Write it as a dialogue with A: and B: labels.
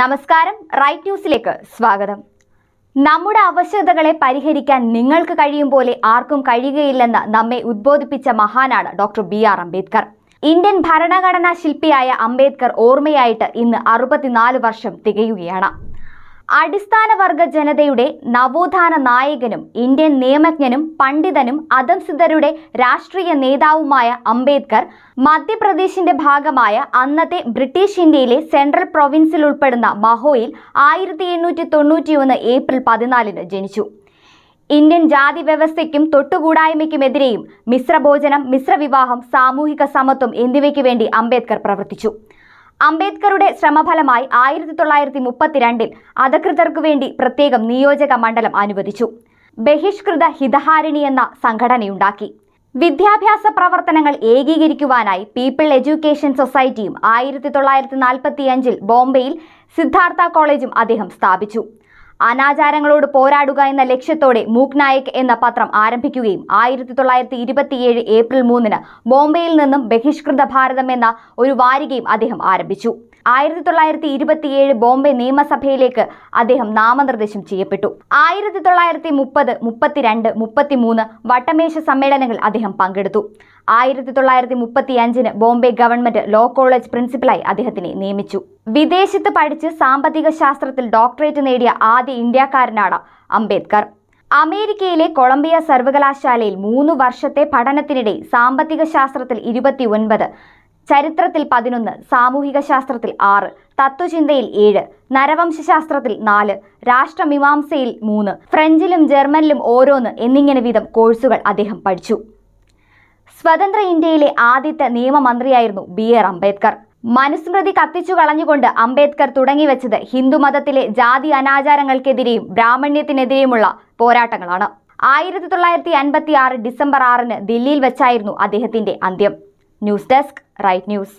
A: നമസ്കാരം റൈറ്റ് ന്യൂസിലേക്ക് സ്വാഗതം നമ്മുടെ അവശ്യതകളെ പരിഹരിക്കാൻ നിങ്ങൾക്ക് കഴിയും പോലെ ആർക്കും കഴിയുകയില്ലെന്ന് നമ്മെ ഉദ്ബോധിപ്പിച്ച മഹാനാണ് doctor B R Ambedkar Indian ഭരണഘടനാ ശില്പിയായ അംബേദ്കർ ഓർമ്മയായിട്ട് ഇന്ന് അറുപത്തിനാല് വർഷം തികയുകയാണ് അടിസ്ഥാന വർഗ ജനതയുടെ നവോത്ഥാന നായകനും ഇന്ത്യൻ നിയമജ്ഞനും പണ്ഡിതനും അധംസിതരുടെ രാഷ്ട്രീയ നേതാവുമായ അംബേദ്കർ മധ്യപ്രദേശിന്റെ ഭാഗമായ അന്നത്തെ ബ്രിട്ടീഷ് ഇന്ത്യയിലെ സെൻട്രൽ പ്രൊവിൻസിൽ ഉൾപ്പെടുന്ന മഹോയിൽ ആയിരത്തി എണ്ണൂറ്റി തൊണ്ണൂറ്റിയൊന്ന് ഏപ്രിൽ പതിനാലിന് ജനിച്ചു ഇന്ത്യൻ ജാതി വ്യവസ്ഥയ്ക്കും തൊട്ടുകൂടായ്മയ്ക്കുമെതിരെയും മിശ്രഭോജനം മിശ്രവിവാഹം സാമൂഹിക സമത്വം എന്നിവയ്ക്ക് വേണ്ടി അംബേദ്കർ പ്രവർത്തിച്ചു അംബേദ്കറുടെ ശ്രമഫലമായി ആയിരത്തി തൊള്ളായിരത്തി മുപ്പത്തിരണ്ടിൽ അധികൃതർക്കു വേണ്ടി പ്രത്യേകം നിയോജക മണ്ഡലം അനുവദിച്ചു ബഹിഷ്കൃത ഹിതഹാരിണി എന്ന സംഘടനയുണ്ടാക്കി വിദ്യാഭ്യാസ പ്രവർത്തനങ്ങൾ ഏകീകരിക്കുവാനായി പീപ്പിൾ എഡ്യൂക്കേഷൻ സൊസൈറ്റിയും ആയിരത്തി തൊള്ളായിരത്തി നാൽപ്പത്തിയഞ്ചിൽ ബോംബെയിൽ സിദ്ധാർത്ഥ കോളേജും അദ്ദേഹം സ്ഥാപിച്ചു അനാചാരങ്ങളോട് പോരാടുക എന്ന ലക്ഷ്യത്തോടെ മൂക് നായക് എന്ന പത്രം ആരംഭിക്കുകയും ആയിരത്തി തൊള്ളായിരത്തി ഇരുപത്തിയേഴ് ഏപ്രിൽ മൂന്നിന് ബോംബെയിൽ നിന്നും ബഹിഷ്കൃത ഭാരതം എന്ന ഒരു വാരികയും അദ്ദേഹം ആരംഭിച്ചു ആയിരത്തി തൊള്ളായിരത്തി ഇരുപത്തിയേഴ് ബോംബെ നിയമസഭയിലേക്ക് അദ്ദേഹം നാമനിർദ്ദേശം ചെയ്യപ്പെട്ടു ആയിരത്തി തൊള്ളായിരത്തി മുപ്പത് മുപ്പത്തിരണ്ട് മുപ്പത്തിമൂന്ന് വട്ടമേശ സമ്മേളനങ്ങൾ അദ്ദേഹം പങ്കെടുത്തു ആയിരത്തി തൊള്ളായിരത്തി മുപ്പത്തിയഞ്ചിന് ബോംബെ ഗവൺമെന്റ് ലോ കോളേജ് പ്രിൻസിപ്പലായി അദ്ദേഹത്തിനെ നിയമിച്ചു വിദേശത്ത് പഠിച്ച് സാമ്പത്തിക ശാസ്ത്രത്തിൽ ഡോക്ടറേറ്റ് നേടിയ ആദ്യ ഇന്ത്യക്കാരനാണ് അംബേദ്കർ അമേരിക്കയിലെ കൊളംബിയ സർവകലാശാലയിൽ മൂന്ന് വർഷത്തെ പഠനത്തിനിടെ സാമ്പത്തിക ശാസ്ത്രത്തിൽ ഇരുപത്തി ഒൻപത് ചരിത്രത്തിൽ പതിനൊന്ന് സാമൂഹിക ശാസ്ത്രത്തിൽ ആറ് തത്വചിന്തയിൽ ഏഴ് നരവംശശാസ്ത്രത്തിൽ നാല് രാഷ്ട്രമീമാംസയിൽ മൂന്ന് ഫ്രഞ്ചിലും ജർമ്മനിലും ഓരോന്ന് എന്നിങ്ങനെ വീതം കോഴ്സുകൾ അദ്ദേഹം പഠിച്ചു സ്വതന്ത്ര ഇന്ത്യയിലെ ആദ്യത്തെ നിയമമന്ത്രിയായിരുന്നു ബി ആർ അംബേദ്കർ മനുസ്മൃതി കത്തിച്ചു കളഞ്ഞുകൊണ്ട് അംബേദ്കർ തുടങ്ങിവെച്ചത് ഹിന്ദുമതത്തിലെ ജാതി അനാചാരങ്ങൾക്കെതിരെയും ബ്രാഹ്മണ്യത്തിനെതിരെയുമുള്ള പോരാട്ടങ്ങളാണ് ആയിരത്തി തൊള്ളായിരത്തി അൻപത്തി ആറ് ഡിസംബർ ആറിന് ദില്ലിയിൽ വെച്ചായിരുന്നു അദ്ദേഹത്തിന്റെ അന്ത്യം ന്യൂസ് ഡെസ്ക് റൈറ്റ് ന്യൂസ്